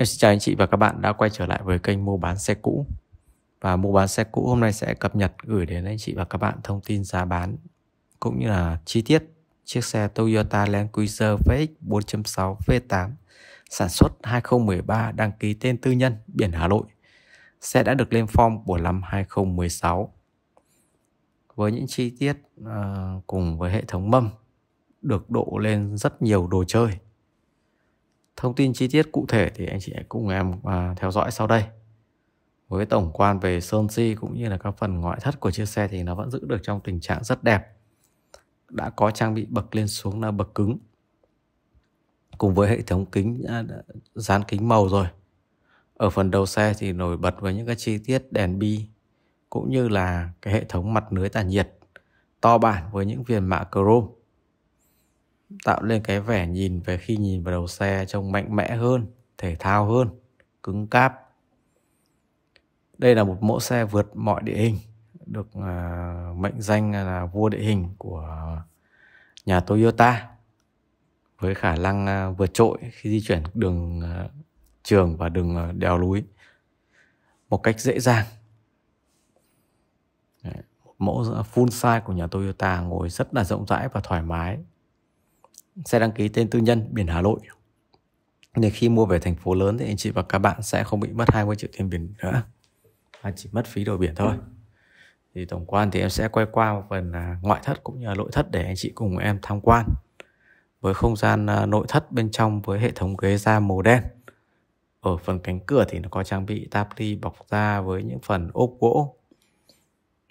Em xin chào anh chị và các bạn đã quay trở lại với kênh mua bán xe cũ Và mua bán xe cũ hôm nay sẽ cập nhật gửi đến anh chị và các bạn thông tin giá bán Cũng như là chi tiết chiếc xe Toyota Land Cruiser VX 4.6 V8 Sản xuất 2013 đăng ký tên tư nhân biển Hà Nội Xe đã được lên form của năm 2016 Với những chi tiết uh, cùng với hệ thống mâm Được độ lên rất nhiều đồ chơi Thông tin chi tiết cụ thể thì anh chị hãy cùng em à, theo dõi sau đây. Với tổng quan về sơn si cũng như là các phần ngoại thất của chiếc xe thì nó vẫn giữ được trong tình trạng rất đẹp. Đã có trang bị bậc lên xuống là bậc cứng. Cùng với hệ thống kính à, dán kính màu rồi. Ở phần đầu xe thì nổi bật với những cái chi tiết đèn bi cũng như là cái hệ thống mặt lưới tản nhiệt to bản với những viền mạ chrome tạo lên cái vẻ nhìn về khi nhìn vào đầu xe trông mạnh mẽ hơn, thể thao hơn, cứng cáp. Đây là một mẫu xe vượt mọi địa hình, được uh, mệnh danh là vua địa hình của nhà Toyota với khả năng uh, vượt trội khi di chuyển đường uh, trường và đường đèo núi một cách dễ dàng. Đấy, một mẫu full size của nhà Toyota ngồi rất là rộng rãi và thoải mái sẽ đăng ký tên tư nhân biển Hà Nội Nên khi mua về thành phố lớn thì anh chị và các bạn sẽ không bị mất 20 triệu tiền biển nữa Mà chỉ mất phí đổi biển thôi Thì tổng quan thì em sẽ quay qua phần à, ngoại thất cũng như là nội thất để anh chị cùng em tham quan Với không gian à, nội thất bên trong với hệ thống ghế da màu đen ở phần cánh cửa thì nó có trang bị táp ly bọc da với những phần ốp gỗ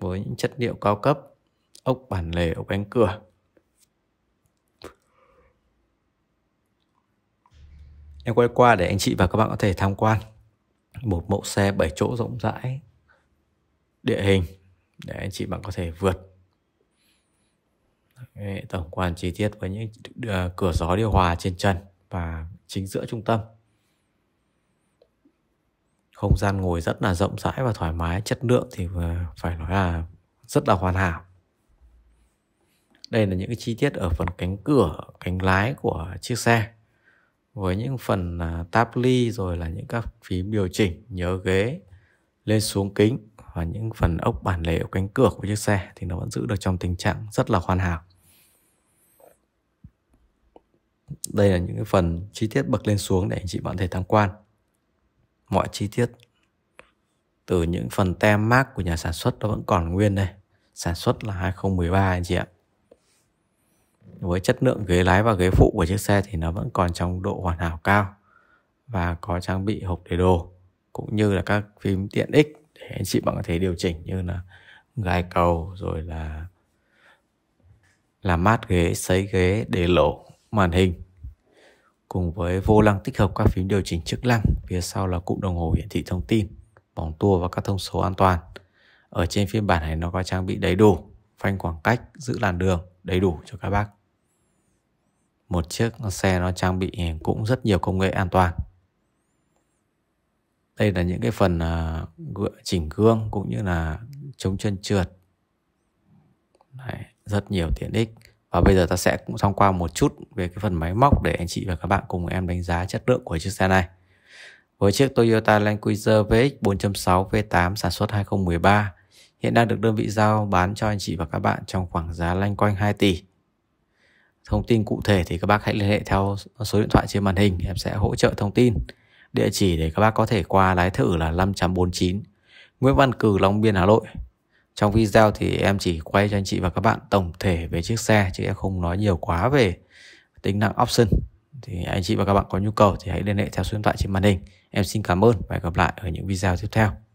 với những chất liệu cao cấp ốc bản lề ốc cánh cửa em quay qua để anh chị và các bạn có thể tham quan một mẫu xe 7 chỗ rộng rãi địa hình để anh chị bạn có thể vượt Đấy, tổng quan chi tiết với những ờ, cửa gió điều hòa trên trần và chính giữa trung tâm không gian ngồi rất là rộng rãi và thoải mái chất lượng thì ờ, phải nói là rất là hoàn hảo đây là những cái chi tiết ở phần cánh cửa cánh lái của chiếc xe với những phần à, táp ly rồi là những các phím điều chỉnh nhớ ghế lên xuống kính và những phần ốc bản lề cánh cửa của chiếc xe thì nó vẫn giữ được trong tình trạng rất là hoàn hảo đây là những cái phần chi tiết bậc lên xuống để anh chị bạn thể tham quan mọi chi tiết từ những phần tem mát của nhà sản xuất nó vẫn còn nguyên đây sản xuất là 2013 anh chị ạ với chất lượng ghế lái và ghế phụ của chiếc xe thì nó vẫn còn trong độ hoàn hảo cao và có trang bị hộp để đồ cũng như là các phím tiện ích để anh chị bạn có thể điều chỉnh như là gai cầu rồi là làm mát ghế, sấy ghế, để lỗ, màn hình cùng với vô lăng tích hợp các phím điều chỉnh chức năng phía sau là cụm đồng hồ hiển thị thông tin bóng tua và các thông số an toàn ở trên phiên bản này nó có trang bị đầy đủ phanh khoảng cách giữ làn đường đầy đủ cho các bác một chiếc xe nó trang bị cũng rất nhiều công nghệ an toàn đây là những cái phần à, chỉnh gương cũng như là chống chân trượt Đấy, rất nhiều tiện ích và bây giờ ta sẽ cũng xong qua một chút về cái phần máy móc để anh chị và các bạn cùng em đánh giá chất lượng của chiếc xe này. Với chiếc Toyota Land Cruiser VX 4.6 V8 sản xuất 2013 hiện đang được đơn vị giao bán cho anh chị và các bạn trong khoảng giá lanh quanh 2 tỷ thông tin cụ thể thì các bác hãy liên hệ theo số điện thoại trên màn hình em sẽ hỗ trợ thông tin địa chỉ để các bác có thể qua lái thử là 549 Nguyễn Văn Cử Long Biên Hà Nội trong video thì em chỉ quay cho anh chị và các bạn tổng thể về chiếc xe chứ em không nói nhiều quá về tính năng option thì anh chị và các bạn có nhu cầu thì hãy liên hệ theo số điện thoại trên màn hình em xin cảm ơn và hẹn gặp lại ở những video tiếp theo